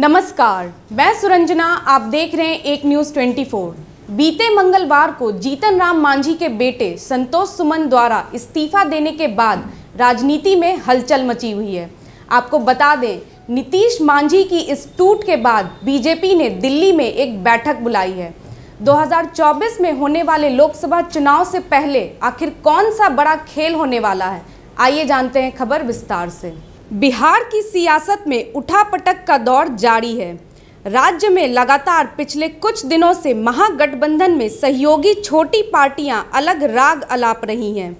नमस्कार मैं सुरंजना आप देख रहे हैं एक न्यूज़ 24 बीते मंगलवार को जीतन राम मांझी के बेटे संतोष सुमन द्वारा इस्तीफा देने के बाद राजनीति में हलचल मची हुई है आपको बता दें नीतीश मांझी की इस टूट के बाद बीजेपी ने दिल्ली में एक बैठक बुलाई है 2024 में होने वाले लोकसभा चुनाव से पहले आखिर कौन सा बड़ा खेल होने वाला है आइए जानते हैं खबर विस्तार से बिहार की सियासत में उठापटक का दौर जारी है राज्य में लगातार पिछले कुछ दिनों से महागठबंधन में सहयोगी छोटी पार्टियां अलग राग अलाप रही हैं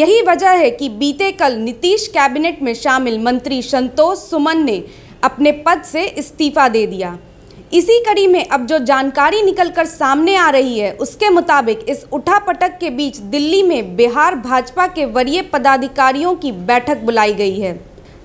यही वजह है कि बीते कल नीतीश कैबिनेट में शामिल मंत्री संतोष सुमन ने अपने पद से इस्तीफा दे दिया इसी कड़ी में अब जो जानकारी निकलकर सामने आ रही है उसके मुताबिक इस उठापटक के बीच दिल्ली में बिहार भाजपा के वरीय पदाधिकारियों की बैठक बुलाई गई है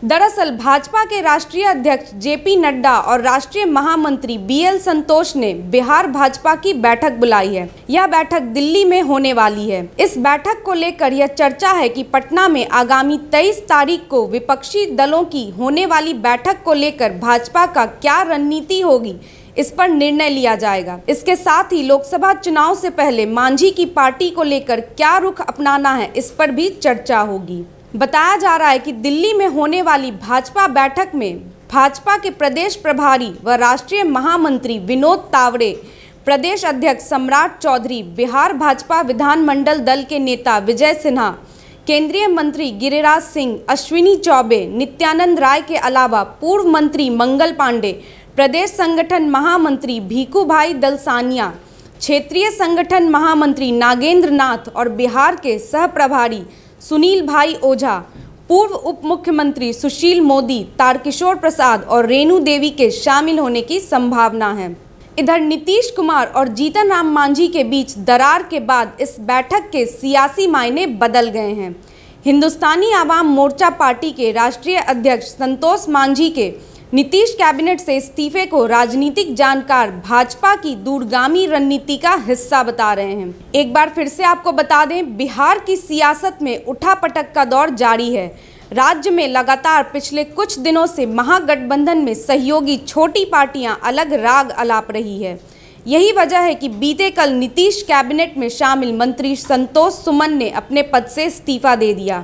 दरअसल भाजपा के राष्ट्रीय अध्यक्ष जेपी नड्डा और राष्ट्रीय महामंत्री बीएल संतोष ने बिहार भाजपा की बैठक बुलाई है यह बैठक दिल्ली में होने वाली है इस बैठक को लेकर यह चर्चा है कि पटना में आगामी 23 तारीख को विपक्षी दलों की होने वाली बैठक को लेकर भाजपा का क्या रणनीति होगी इस पर निर्णय लिया जाएगा इसके साथ ही लोकसभा चुनाव से पहले मांझी की पार्टी को लेकर क्या रुख अपनाना है इस पर भी चर्चा होगी बताया जा रहा है कि दिल्ली में होने वाली भाजपा बैठक में भाजपा के प्रदेश प्रभारी व राष्ट्रीय महामंत्री विनोद तावड़े प्रदेश अध्यक्ष सम्राट चौधरी बिहार भाजपा विधानमंडल दल के नेता विजय सिन्हा केंद्रीय मंत्री गिरिराज सिंह अश्विनी चौबे नित्यानंद राय के अलावा पूर्व मंत्री मंगल पांडे प्रदेश संगठन महामंत्री भीकू भाई दलसानिया क्षेत्रीय संगठन महामंत्री नागेंद्र नाथ और बिहार के सह प्रभारी सुनील भाई ओझा पूर्व उप मुख्यमंत्री सुशील मोदी तारकिशोर प्रसाद और रेणु देवी के शामिल होने की संभावना है इधर नीतीश कुमार और जीतन राम मांझी के बीच दरार के बाद इस बैठक के सियासी मायने बदल गए हैं हिंदुस्तानी आवाम मोर्चा पार्टी के राष्ट्रीय अध्यक्ष संतोष मांझी के नीतीश कैबिनेट से इस्तीफे को राजनीतिक जानकार भाजपा की दूरगामी रणनीति का हिस्सा बता रहे हैं एक बार फिर से आपको बता दें बिहार की सियासत में उठा पटक का दौर जारी है राज्य में लगातार पिछले कुछ दिनों से महागठबंधन में सहयोगी छोटी पार्टियां अलग राग अलाप रही है यही वजह है कि बीते कल नीतीश कैबिनेट में शामिल मंत्री संतोष सुमन ने अपने पद से इस्तीफा दे दिया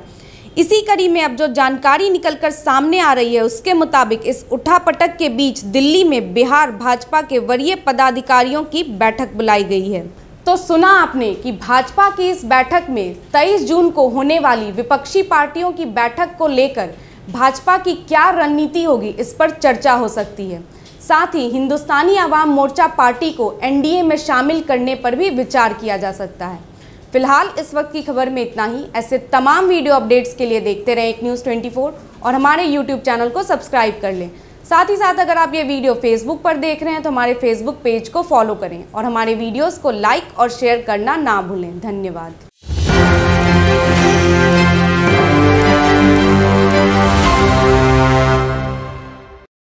इसी कड़ी में अब जो जानकारी निकलकर सामने आ रही है उसके मुताबिक इस उठापटक के बीच दिल्ली में बिहार भाजपा के वरीय पदाधिकारियों की बैठक बुलाई गई है तो सुना आपने कि भाजपा की इस बैठक में 23 जून को होने वाली विपक्षी पार्टियों की बैठक को लेकर भाजपा की क्या रणनीति होगी इस पर चर्चा हो सकती है साथ ही हिंदुस्तानी आवाम मोर्चा पार्टी को एनडीए में शामिल करने पर भी विचार किया जा सकता है फिलहाल इस वक्त की खबर में इतना ही ऐसे तमाम वीडियो अपडेट्स के लिए देखते रहें एक न्यूज़ 24 और हमारे यूट्यूब चैनल को सब्सक्राइब कर लें साथ ही साथ अगर आप ये वीडियो फेसबुक पर देख रहे हैं तो हमारे फेसबुक पेज को फॉलो करें और हमारे वीडियोज़ को लाइक और शेयर करना ना भूलें धन्यवाद